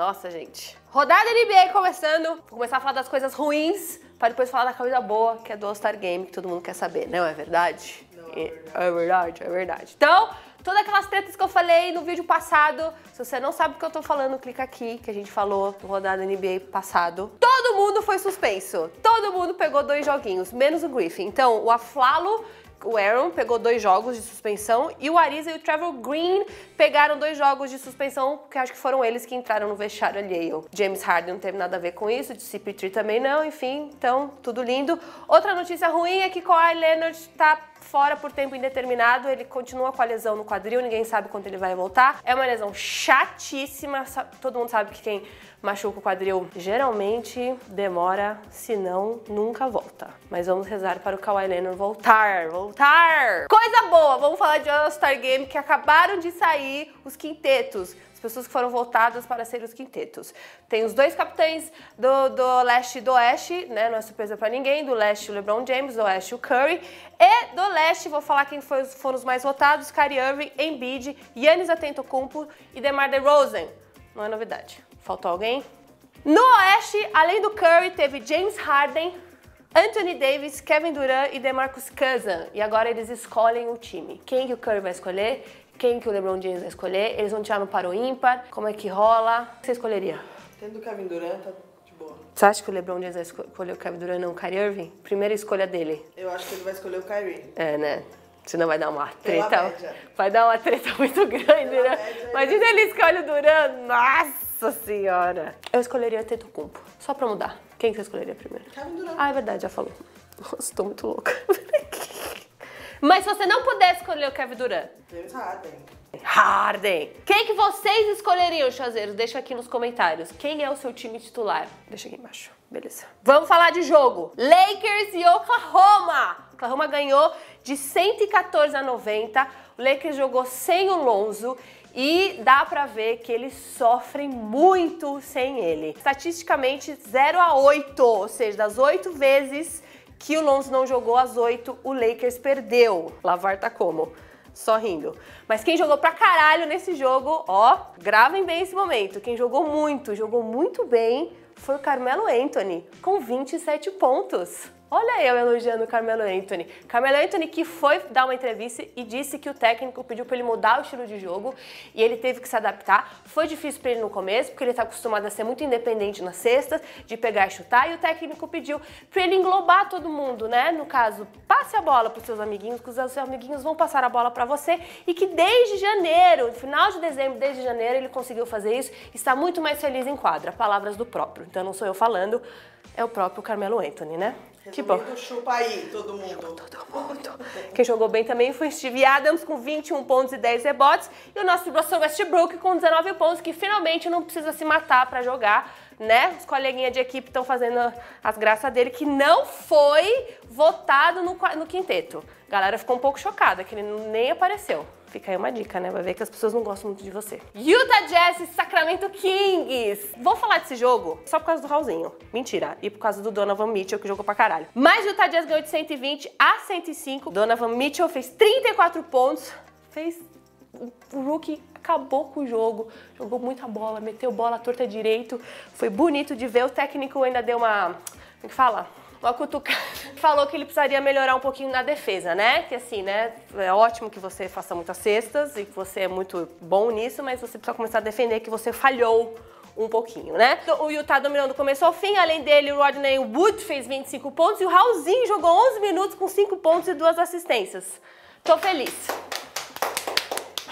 Nossa, gente. Rodada NBA começando. Vou começar a falar das coisas ruins, para depois falar da coisa boa, que é do All-Star Game, que todo mundo quer saber, não é verdade? Não, é, é verdade. É verdade, é verdade. Então, todas aquelas tretas que eu falei no vídeo passado. Se você não sabe o que eu tô falando, clica aqui, que a gente falou do rodada NBA passado. Todo mundo foi suspenso. Todo mundo pegou dois joguinhos, menos o Griffin. Então, o aflalo o Aaron pegou dois jogos de suspensão e o Ariza e o Trevor Green pegaram dois jogos de suspensão, porque acho que foram eles que entraram no vestiário alheio. James Harden não teve nada a ver com isso, de CP3 também não, enfim, então tudo lindo. Outra notícia ruim é que Kawhi Leonard tá fora por tempo indeterminado, ele continua com a lesão no quadril, ninguém sabe quando ele vai voltar. É uma lesão chatíssima, todo mundo sabe que quem machuca o quadril geralmente demora, se não, nunca volta. Mas vamos rezar para o Kawhi Leonard voltar, voltar! Coisa boa, vamos falar de All-Star Game que acabaram de sair os quintetos as pessoas que foram voltadas para ser os quintetos. Tem os dois capitães do, do leste e do oeste, né? Não é surpresa para ninguém. Do leste, o LeBron James, do oeste, o Curry. E do leste, vou falar quem foi, foram os mais votados: Kyrie Irving, Embiid, Yannis Kumpo e DeMar DeRozan. Não é novidade. Faltou alguém? No oeste, além do Curry, teve James Harden, Anthony Davis, Kevin Durant e DeMarcus Cousins. E agora eles escolhem o time. Quem que o Curry vai escolher? Quem que o LeBron James vai escolher? Eles vão tirar no paro ímpar? Como é que rola? O que você escolheria? Tendo o Kevin Durant, tá de boa. Você acha que o LeBron James vai escolher o Kevin Durant não o Kyrie Irving? Primeira escolha dele. Eu acho que ele vai escolher o Kyrie. É, né? Senão vai dar uma treta. Pela vai dar uma treta muito grande, Pela né? Média, Imagina ele escolhe o Duran. Nossa senhora! Eu escolheria o Teto Cumpo, só pra mudar. Quem que você escolheria primeiro? Kevin Durant. Ah, é verdade, já falou. Nossa, tô muito louca. Mas se você não pudesse escolher o Kevin Durant? James Harden. Harden. Quem que vocês escolheriam, chazeiros? Deixa aqui nos comentários. Quem é o seu time titular? Deixa aqui embaixo. Beleza. Vamos falar de jogo. Lakers e Oklahoma. Oklahoma ganhou de 114 a 90. O Lakers jogou sem o Lonzo e dá para ver que eles sofrem muito sem ele. Estatisticamente 0 a 8, ou seja, das 8 vezes que o Lonzo não jogou as 8, o Lakers perdeu. Lavar tá como? Só rindo. Mas quem jogou pra caralho nesse jogo, ó, gravem bem esse momento. Quem jogou muito, jogou muito bem, foi o Carmelo Anthony, com 27 pontos. Olha eu elogiando o Carmelo Anthony. Carmelo Anthony que foi dar uma entrevista e disse que o técnico pediu para ele mudar o estilo de jogo e ele teve que se adaptar. Foi difícil para ele no começo, porque ele está acostumado a ser muito independente nas cestas, de pegar e chutar, e o técnico pediu para ele englobar todo mundo, né? No caso, passe a bola para seus amiguinhos, que os seus amiguinhos vão passar a bola para você e que desde janeiro, final de dezembro, desde janeiro ele conseguiu fazer isso, e está muito mais feliz em quadra. Palavras do próprio. Então não sou eu falando, é o próprio Carmelo Anthony, né? Resumindo, que bom. chupa aí, todo mundo. todo mundo. Quem jogou bem também foi Steve Adams, com 21 pontos e 10 rebotes. E o nosso Russell Westbrook, com 19 pontos, que finalmente não precisa se matar para jogar, né? Os coleguinhas de equipe estão fazendo as graças dele, que não foi votado no, no quinteto. A galera ficou um pouco chocada, que ele nem apareceu. Fica aí uma dica, né? Vai ver que as pessoas não gostam muito de você. Utah Jazz e Sacramento Kings. Vou falar desse jogo só por causa do Raulzinho. Mentira. E por causa do Donovan Mitchell, que jogou pra caralho. Mas Utah Jazz ganhou de 120 a 105. Donovan Mitchell fez 34 pontos. Fez o rookie acabou com o jogo, jogou muita bola, meteu bola torta direito, foi bonito de ver. O técnico ainda deu uma. Como é que fala? uma cutucada. Falou que ele precisaria melhorar um pouquinho na defesa, né? Que assim, né? É ótimo que você faça muitas cestas e que você é muito bom nisso, mas você precisa começar a defender que você falhou um pouquinho, né? O Utah dominou do começo ao fim, além dele, o Rodney Wood fez 25 pontos e o Raulzinho jogou 11 minutos com 5 pontos e duas assistências. Tô feliz.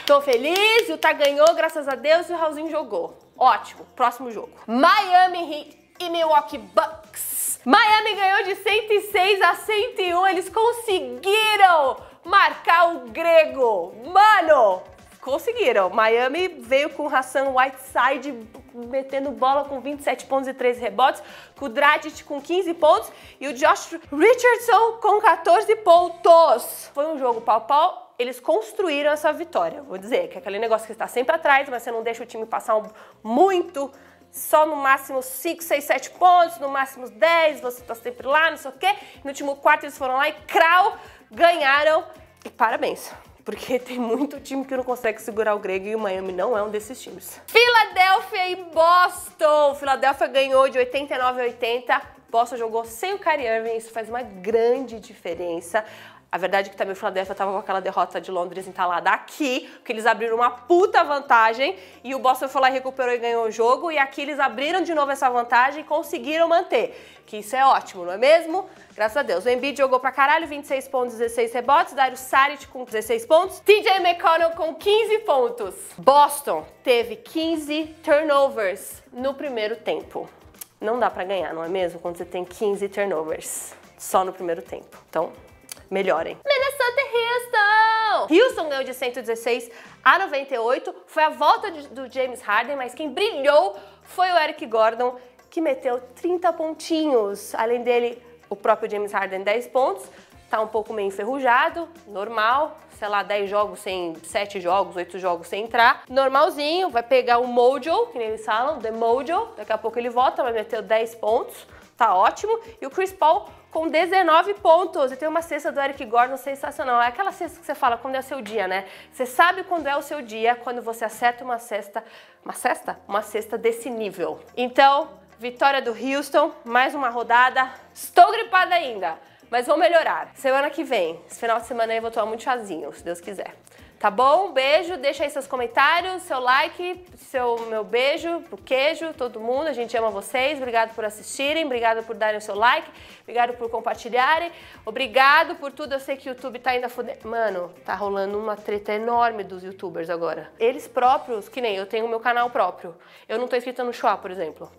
Tô feliz, o Utah ganhou, graças a Deus, e o Raulzinho jogou. Ótimo, próximo jogo. Miami Heat e Milwaukee Bucks. Miami ganhou de 106 a 101, eles conseguiram marcar o grego. Mano, conseguiram. Miami veio com o Hassan Whiteside metendo bola com 27 pontos e 13 rebotes, com o Dragic com 15 pontos e o Josh Richardson com 14 pontos. Foi um jogo pau-pau eles construíram essa vitória. Vou dizer que é aquele negócio que está sempre atrás, mas você não deixa o time passar um, muito só no máximo 5, 6, 7 pontos, no máximo 10, você tá sempre lá, não sei o quê. No último quarto eles foram lá e crau, ganharam e parabéns porque tem muito time que não consegue segurar o Grego e o Miami não é um desses times. Filadélfia e Boston. Filadélfia ganhou de 89 a 80. Boston jogou sem o Kyrie Irving, isso faz uma grande diferença. A verdade é que também o Philadelphia tava com aquela derrota de Londres entalada aqui, porque eles abriram uma puta vantagem e o Boston foi lá, recuperou e ganhou o jogo. E aqui eles abriram de novo essa vantagem e conseguiram manter. Que isso é ótimo, não é mesmo? Graças a Deus. O Embiid jogou pra caralho, 26 pontos, 16 rebotes. Dario Saric com 16 pontos. TJ McConnell com 15 pontos. Boston teve 15 turnovers no primeiro tempo. Não dá para ganhar, não é mesmo? Quando você tem 15 turnovers só no primeiro tempo. Então, melhorem. Minnesota e Houston! Houston ganhou de 116 a 98. Foi a volta de, do James Harden, mas quem brilhou foi o Eric Gordon, que meteu 30 pontinhos. Além dele, o próprio James Harden 10 pontos. Tá um pouco meio enferrujado, normal, sei lá, 10 jogos sem. 7 jogos, 8 jogos sem entrar. Normalzinho, vai pegar o Mojo, que nem eles falam, The Mojo. Daqui a pouco ele volta, vai meter 10 pontos. Tá ótimo. E o Chris Paul com 19 pontos. E tem uma cesta do Eric Gordon sensacional. É aquela cesta que você fala quando é o seu dia, né? Você sabe quando é o seu dia quando você acerta uma cesta, uma cesta? Uma cesta desse nível. Então, vitória do Houston, mais uma rodada. Estou gripada ainda, mas vou melhorar. Semana que vem, esse final de semana eu vou tomar muito chazinho, se Deus quiser. Tá bom? Beijo, deixa aí seus comentários, seu like, seu meu beijo pro queijo, todo mundo. A gente ama vocês. Obrigado por assistirem, obrigado por darem o seu like, obrigado por compartilharem. Obrigado por tudo. Eu sei que o YouTube tá ainda fudendo. Mano, tá rolando uma treta enorme dos youtubers agora. Eles próprios, que nem eu tenho o meu canal próprio. Eu não tô inscrita no Chua, por exemplo.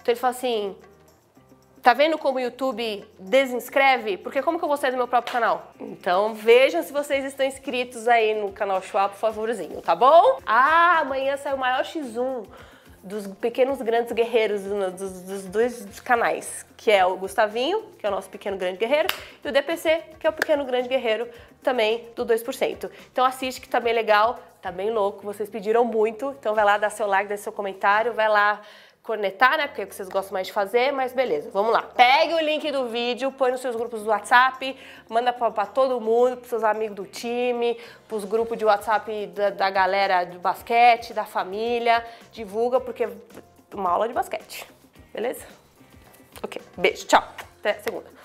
Então ele fala assim: Tá vendo como o YouTube desinscreve? Porque como que eu vou sair do meu próprio canal? Então vejam se vocês estão inscritos aí no canal Schwab, por favorzinho, tá bom? Ah, amanhã sai o maior X1 dos pequenos grandes guerreiros dos, dos dois canais, que é o Gustavinho, que é o nosso pequeno grande guerreiro, e o DPC, que é o pequeno grande guerreiro também do 2%. Então assiste que tá bem legal, tá bem louco, vocês pediram muito, então vai lá, dá seu like, dá seu comentário, vai lá cornetar, né? Porque é o que vocês gostam mais de fazer, mas beleza, vamos lá. Pegue o link do vídeo, põe nos seus grupos do WhatsApp, manda pra, pra todo mundo, pros seus amigos do time, pros grupos de WhatsApp da, da galera do basquete, da família, divulga, porque é uma aula de basquete, beleza? Ok, beijo, tchau, até segunda.